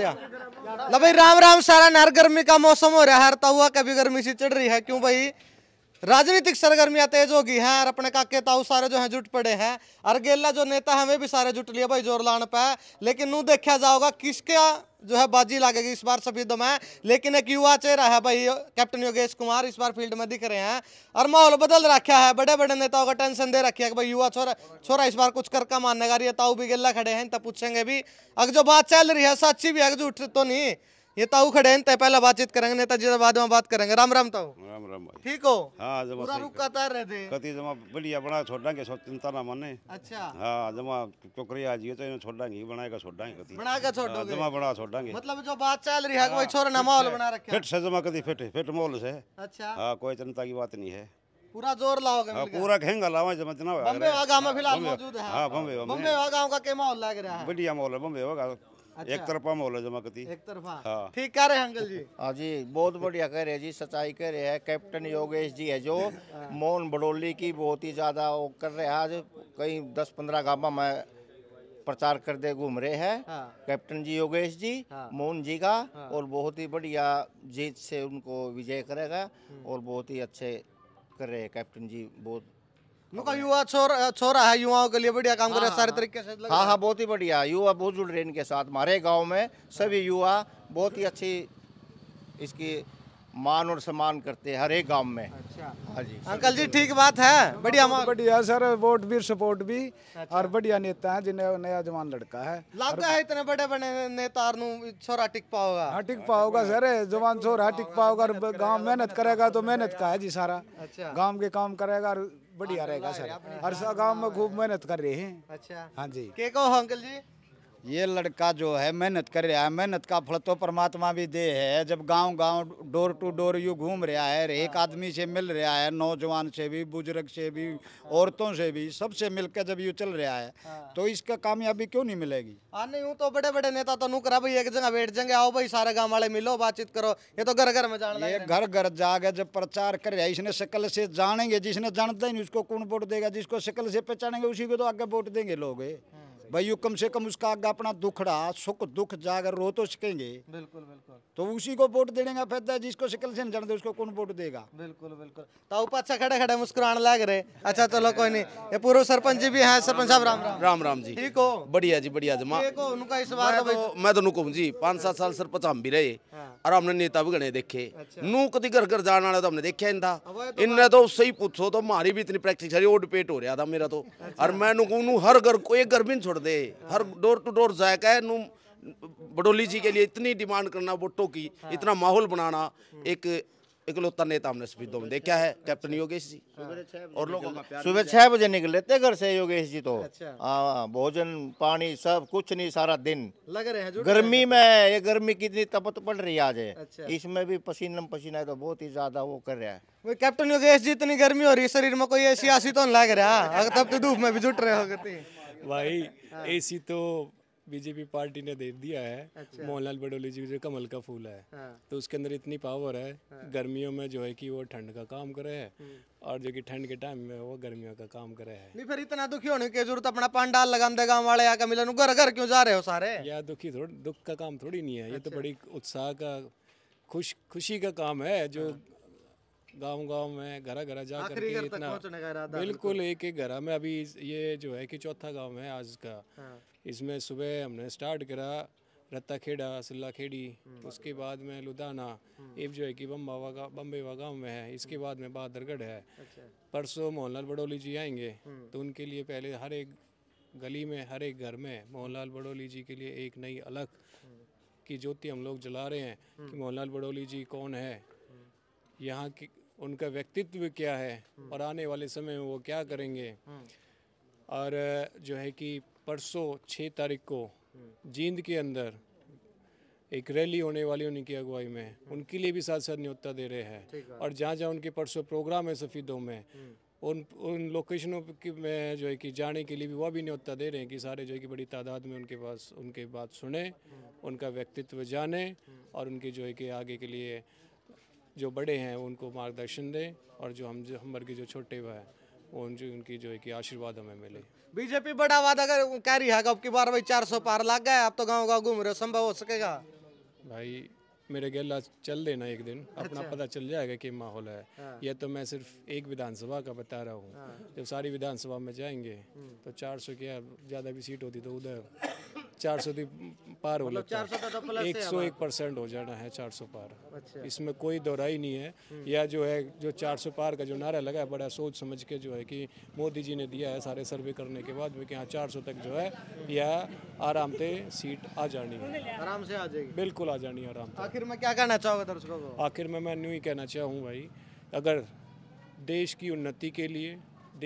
भाई राम राम सारा नार गर्मी का मौसम हो रहा है हरता हुआ कभी गर्मी सी चढ़ रही है क्यों भाई राजनीतिक सरगर्मियां तेज होगी हैं और अपने काके ताऊ सारे जो हैं जुट पड़े हैं और गेला जो नेता है वे भी सारे जुट लिए भाई जोर लान पे लेकिन नू देखा जाओगा किसका जो है बाजी लगेगी इस बार दो में लेकिन एक युवा चेहरा है भाई कैप्टन योगेश कुमार इस बार फील्ड में दिख रहे हैं और माहौल बदल रखा है बड़े बड़े नेताओं का टेंशन दे रखी है कि भाई युवा छोरा छोरा इस बार कुछ का मानने का रही है ताऊ भी गेला खड़े हैं तब पूछेंगे भी अगर जो बात चल रही है सच्ची भी है झूठ तो नहीं ये ताऊ खड़े हैं तय पहला बातचीत करेंगे नेताजी तो से बाद में बात करेंगे राम राम ताऊ राम राम भाई ठीक हो हां जमा पूरा रुक कतार रहे थे कति जमा बढ़िया बना छोड़ देंगे सो चिंता ना माने अच्छा हां जमा टोकरी आ जियो तो इन्हें छोड़ देंगे बनाएगा छोड़ देंगे कति बनाएगा छोड़ दोगे जमा बना छोड़ देंगे मतलब जो बात चल रही है हाँ, कोई छोरा ना माहौल बना रखे फिट से जमा कति फिट फिट माहौल से अच्छा हां कोई चिंता की बात नहीं है पूरा जोर लाओगे हां पूरा खेंगा लावा जमा जना बम्बे वागा में हाँ, फिलहाल मौजूद है हां बम्बे बम्बे वागा का के माहौल लग रहा है बढ़िया माहौल है बम्बे वागा अच्छा। एक तरफा माहौल है जमा कती एक तरफा हाँ। ठीक कह रहे हैं अंकल जी हाँ जी बहुत बढ़िया कह रहे हैं जी सच्चाई कह रहे हैं कैप्टन योगेश जी है जो हाँ। मोहन बडोली की बहुत ही ज्यादा वो कर रहे हैं आज कई दस पंद्रह गाँव में प्रचार कर दे घूम रहे हैं हाँ। कैप्टन जी योगेश जी हाँ। मोहन जी का हाँ। और बहुत ही बढ़िया जीत से उनको विजय करेगा हम्म। और बहुत ही अच्छे कर रहे हैं कैप्टन जी बहुत उनका युवा छोरा छोरा है युवाओं के लिए बढ़िया काम कर रहा है हाँ, सारे हाँ। तरीके से हाँ हाँ बहुत ही बढ़िया युवा बहुत जुड़ रहे हैं इनके साथ हमारे गाँव में सभी युवा बहुत ही अच्छी इसकी मान और सम्मान करते हैं हर एक गांव में अच्छा हाँ जी अंकल जी ठीक बात है बढ़िया बढ़िया सर वोट भी सपोर्ट भी अच्छा। और बढ़िया नेता है जिन्हें नया जवान लड़का है लगता है इतने बड़े बड़े नेता छोरा टिक पाओगा हाँ टिक पाओगा सर हाँ, जवान छोरा टिक पाओगा गांव गाँव मेहनत करेगा तो मेहनत का है जी सारा अच्छा। गाँव के काम करेगा और बढ़िया रहेगा सर हर गाँव में खूब मेहनत कर रहे हैं अच्छा हाँ जी के कहो अंकल जी ये लड़का जो है मेहनत कर रहा है मेहनत का फल तो परमात्मा भी दे है जब गांव गांव डोर टू डोर यू घूम रहा है एक आदमी से मिल रहा है नौजवान से भी बुजुर्ग से भी औरतों से भी सबसे मिलकर जब यू चल रहा है हाँ। तो इसका कामयाबी क्यों नहीं मिलेगी हाँ नहीं हूँ तो बड़े बड़े नेता तो नुकरा भाई एक जगह बैठ जाएंगे आओ भाई सारे गाँव वाले मिलो बातचीत करो ये तो घर घर में जाना ये घर घर जागे जब प्रचार कर रहा है इसने शक्ल से जानेंगे जिसने जानता ही नहीं उसको कौन वोट देगा जिसको शक्ल से पहचानेंगे उसी को तो आगे वोट देंगे लोग भाई कम से कम उसका आगे अपना दुखड़ा सुख दुख जाकर रो तो सकेंगे बिल्कुल बिल्कुल तो उसी को वोट देने का फायदा जिसको शिकल से जान दे उसको कौन वोट देगा बिल्कुल बिल्कुल ताऊ पाछा अच्छा खड़ा खड़ा मुस्कुराने लग रहे अच्छा चलो कोई नहीं ये पूर्व सरपंच जी भी हैं सरपंच साहब राम राम राम जी ठीक हो बढ़िया जी बढ़िया जी उनका इस बार तो- मैं तो नुको जी पांच सात साल सरपंच हम भी रहे और हाँ। हमने नेता भी गणे देखे अच्छा। नू कभी घर घर जाने वाला तो हमने देखा इन था तो इनने तो उससे पूछो तो हमारी भी इतनी प्रैक्टिस हो रहा था मेरा तो अच्छा। और मैं नुकू हर घर को एक घर भी छोड़ छोड़ दे हर डोर टू डोर जायका है बडोली जी के लिए इतनी डिमांड करना वोटों की हाँ। इतना माहौल बनाना हम्म। एक इकलौता नेता हमने सफीदों में देखा है कैप्टन योगेश जी और लोगों का सुबह छह बजे निकल लेते घर से योगेश जी तो अच्छा। हाँ अच्छा। भोजन पानी सब कुछ नहीं सारा दिन लग रहे हैं गर्मी रहे में ये गर्मी कितनी तपत पड़ रही आज है अच्छा। इसमें भी पसीना पसीना है तो बहुत ही ज्यादा वो कर रहा है कैप्टन योगेश जी इतनी गर्मी हो रही शरीर में कोई ऐसी तो लग रहा अगर तब तो धूप में भी जुट रहे हो भाई एसी हाँ। तो बीजेपी पार्टी ने दे दिया है अच्छा। मोहनलाल बडोली जी जो कमल का फूल है हाँ। तो उसके अंदर इतनी पावर है हाँ। गर्मियों में जो है कि वो ठंड का काम करे है हम्म। और जो कि ठंड के टाइम में वो गर्मियों का काम करे है नहीं फिर इतना दुखी होने की जरूरत अपना पांडाल दे गांव वाले या मिलन घर घर क्यों जा रहे हो सारे यार दुखी थोड़ी दुख का काम थोड़ी नहीं है ये तो अच्छा। बड़ी उत्साह का खुश खुशी का काम है जो हाँ। गांव गांव में घर घर जा करके इतना बिल्कुल एक एक घर में अभी ये जो है कि चौथा गांव है आज का हाँ। इसमें सुबह हमने स्टार्ट करा रत्ता खेड़ा सिल्ला खेड़ी हम्म। उसके बाद में लुधाना एक हम्म। जो है कि बम्बावा का बम्बेवा गाँव में है इसके हम्म। बाद में बहादुरगढ़ है अच्छा। परसों मोहनलाल बड़ोली जी आएंगे तो उनके लिए पहले हर एक गली में हर एक घर में मोहनलाल बड़ोली जी के लिए एक नई अलग की ज्योति हम लोग जला रहे हैं कि मोहनलाल बड़ोली जी कौन है यहाँ की उनका व्यक्तित्व क्या है और आने वाले समय में वो क्या करेंगे और जो है कि परसों छः तारीख को जींद के अंदर एक रैली होने वाली उनकी अगुवाई में उनके लिए भी साथ साथ न्योता दे रहे हैं और जहाँ जहाँ उनके परसों प्रोग्राम है सफ़ीदों में उन उन लोकेशनों की में जो है कि जाने के लिए भी वह भी न्योता दे रहे हैं कि सारे जो है कि बड़ी तादाद में उनके पास उनके बात सुने उनका व्यक्तित्व जाने और उनके जो है कि आगे के लिए जो बड़े हैं उनको मार्गदर्शन दें और जो हम जो हम वर्ग जो छोटे वह हैं वो उनकी उनकी जो है कि आशीर्वाद हमें मिले बीजेपी बड़ा वादा कर कह रही है अब की बार भाई चार सौ पार लग गए आप तो गाँव गाँव घूम रहे हो संभव हो सकेगा भाई मेरे गला चल देना एक दिन अच्छा। अपना पता चल जाएगा कि माहौल है हाँ। यह तो मैं सिर्फ एक विधानसभा का बता रहा हूँ हाँ। जब सारी विधानसभा में जाएंगे हम्म। तो 400 क्या ज़्यादा भी सीट होती तो उधर चार सौ पार हो लगता मतलब तो है एक सौ एक परसेंट हो जाना है चार सौ पार अच्छा। इसमें कोई दोहराई नहीं है हम्म। या जो है जो चार सौ पार का जो नारा लगा है बड़ा सोच समझ के जो है कि मोदी जी ने दिया है सारे सर्वे करने के बाद कि हाँ चार सौ तक जो है यह आराम से सीट आ जानी है आराम से आ जाएगी बिल्कुल आ जानी आराम आराम आखिर में क्या कहना चाहूँगा दर्शकों को आखिर में मैं न्यू ही कहना चाहूँ भाई अगर देश की उन्नति के लिए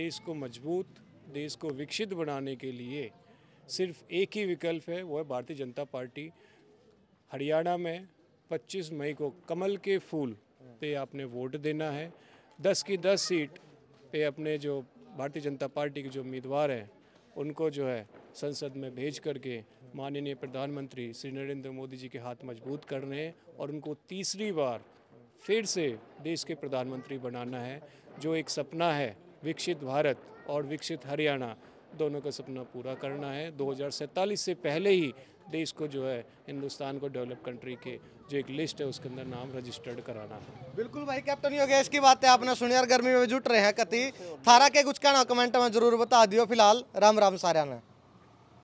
देश को मजबूत देश को विकसित बनाने के लिए सिर्फ एक ही विकल्प है वो है भारतीय जनता पार्टी हरियाणा में 25 मई को कमल के फूल पे आपने वोट देना है 10 की 10 सीट पे अपने जो भारतीय जनता पार्टी के जो उम्मीदवार हैं उनको जो है संसद में भेज करके माननीय प्रधानमंत्री श्री नरेंद्र मोदी जी के हाथ मजबूत कर रहे हैं और उनको तीसरी बार फिर से देश के प्रधानमंत्री बनाना है जो एक सपना है विकसित भारत और विकसित हरियाणा दोनों का सपना पूरा करना है 2047 से पहले ही देश को जो है हिंदुस्तान को डेवलप कंट्री के जो एक लिस्ट है उसके अंदर नाम रजिस्टर्ड कराना है बिल्कुल भाई कैप्टन योगेश की बात है आपने सुनी गर्मी में जुट रहे हैं कति थारा के कुछ कहना कमेंट में जरूर बता दियो फिलहाल राम राम सारा ने